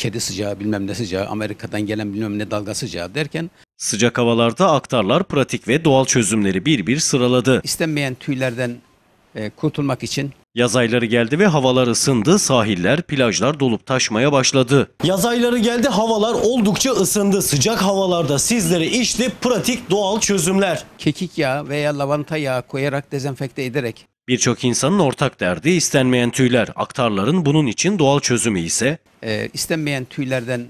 kedi sıcağı bilmem ne sıcağı, Amerika'dan gelen bilmem ne dalga sıcağı derken Sıcak havalarda aktarlar pratik ve doğal çözümleri bir bir sıraladı. istenmeyen tüylerden e, kurtulmak için Yaz ayları geldi ve havalar ısındı, sahiller, plajlar dolup taşmaya başladı. Yaz ayları geldi havalar oldukça ısındı. Sıcak havalarda sizlere işte pratik doğal çözümler. kekik yağı veya lavanta yağı koyarak dezenfekte ederek Birçok insanın ortak derdi istenmeyen tüyler. Aktarların bunun için doğal çözümü ise e, istenmeyen tüylerden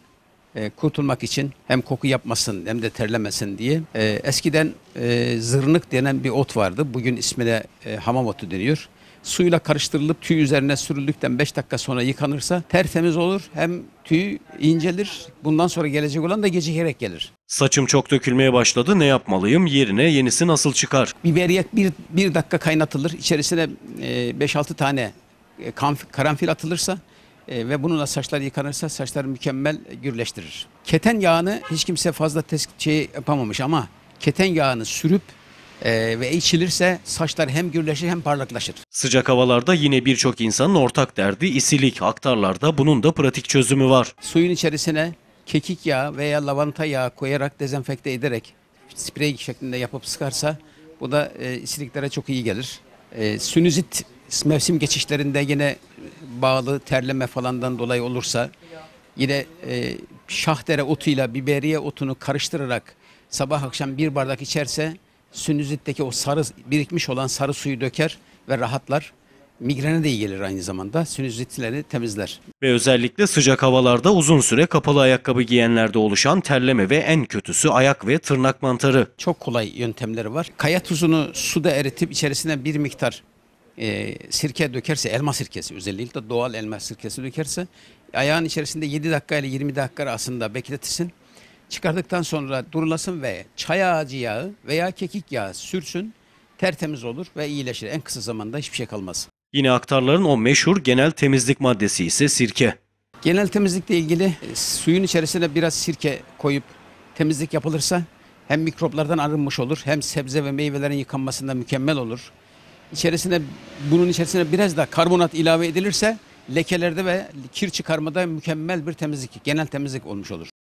e, kurtulmak için hem koku yapmasın hem de terlemesin diye. E, eskiden e, zırnık denen bir ot vardı. Bugün ismine e, hamam otu deniyor suyla karıştırılıp tüy üzerine sürüldükten 5 dakika sonra yıkanırsa tertemiz olur. Hem tüy incelir. Bundan sonra gelecek olan da gecikerek gelir. Saçım çok dökülmeye başladı. Ne yapmalıyım? Yerine yenisi nasıl çıkar? Biberiyet bir 1 dakika kaynatılır. İçerisine 5-6 e, tane e, karanfil atılırsa e, ve bununla saçlar yıkanırsa saçlar mükemmel gürleştirir. Keten yağını hiç kimse fazla şey yapamamış ama keten yağını sürüp e, ve içilirse saçlar hem gürleşir hem parlaklaşır. Sıcak havalarda yine birçok insanın ortak derdi isilik. Aktarlarda bunun da pratik çözümü var. Suyun içerisine kekik yağı veya lavanta yağı koyarak dezenfekte ederek sprey şeklinde yapıp sıkarsa bu da e, isiliklere çok iyi gelir. E, sünüzit mevsim geçişlerinde yine bağlı terleme falandan dolayı olursa yine e, şahdere otuyla biberiye otunu karıştırarak sabah akşam bir bardak içerse Sünüzitteki o sarı birikmiş olan sarı suyu döker ve rahatlar. Migrene de iyi gelir aynı zamanda. Sinüzitleri temizler. Ve özellikle sıcak havalarda uzun süre kapalı ayakkabı giyenlerde oluşan terleme ve en kötüsü ayak ve tırnak mantarı. Çok kolay yöntemleri var. Kaya tuzunu suda eritip içerisine bir miktar e, sirke dökerse, elma sirkesi özellikle doğal elma sirkesi dökerse ayağın içerisinde 7 dakika ile 20 dakika arasında bekletirsin. Çıkardıktan sonra durulasın ve çay ağacı yağı veya kekik yağı sürsün tertemiz olur ve iyileşir. En kısa zamanda hiçbir şey kalmaz. Yine aktarların o meşhur genel temizlik maddesi ise sirke. Genel temizlikle ilgili e, suyun içerisine biraz sirke koyup temizlik yapılırsa hem mikroplardan arınmış olur hem sebze ve meyvelerin yıkanmasında mükemmel olur. İçerisine bunun içerisine biraz da karbonat ilave edilirse lekelerde ve kir çıkarmada mükemmel bir temizlik, genel temizlik olmuş olur.